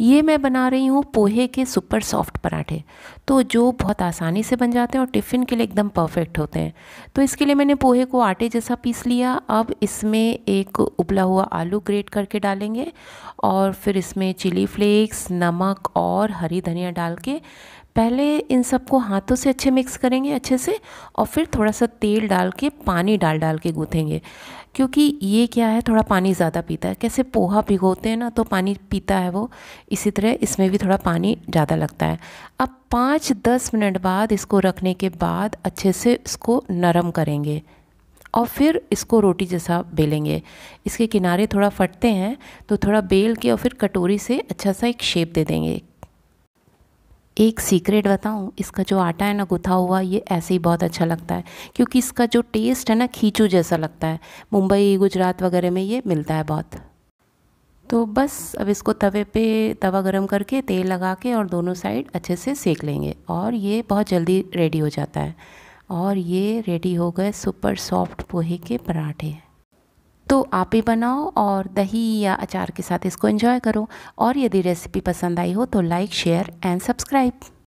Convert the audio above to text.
ये मैं बना रही हूँ पोहे के सुपर सॉफ्ट पराठे तो जो बहुत आसानी से बन जाते हैं और टिफ़िन के लिए एकदम परफेक्ट होते हैं तो इसके लिए मैंने पोहे को आटे जैसा पीस लिया अब इसमें एक उबला हुआ आलू ग्रेट करके डालेंगे और फिर इसमें चिली फ्लेक्स नमक और हरी धनिया डाल के पहले इन सबको हाथों से अच्छे मिक्स करेंगे अच्छे से और फिर थोड़ा सा तेल डाल के पानी डाल डाल के गूँथेंगे क्योंकि ये क्या है थोड़ा पानी ज़्यादा पीता है कैसे पोहा भिगोते हैं ना तो पानी पीता है वो इसी तरह इसमें भी थोड़ा पानी ज़्यादा लगता है अब पाँच दस मिनट बाद इसको रखने के बाद अच्छे से इसको नरम करेंगे और फिर इसको रोटी जैसा बेलेंगे इसके किनारे थोड़ा फटते हैं तो थोड़ा बेल के और फिर कटोरी से अच्छा सा एक शेप दे देंगे एक सीक्रेट बताऊं इसका जो आटा है ना गुथा हुआ ये ऐसे ही बहुत अच्छा लगता है क्योंकि इसका जो टेस्ट है ना खींचू जैसा लगता है मुंबई गुजरात वगैरह में ये मिलता है बहुत तो बस अब इसको तवे पे तवा गरम करके तेल लगा के और दोनों साइड अच्छे से सेक लेंगे और ये बहुत जल्दी रेडी हो जाता है और ये रेडी हो गए सुपर सॉफ्ट पोहे के पराठे तो आप ही बनाओ और दही या अचार के साथ इसको एंजॉय करो और यदि रेसिपी पसंद आई हो तो लाइक शेयर एंड सब्सक्राइब